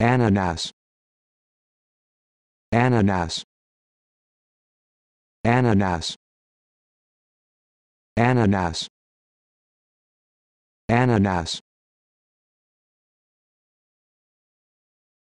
ananas ananas ananas ananas ananas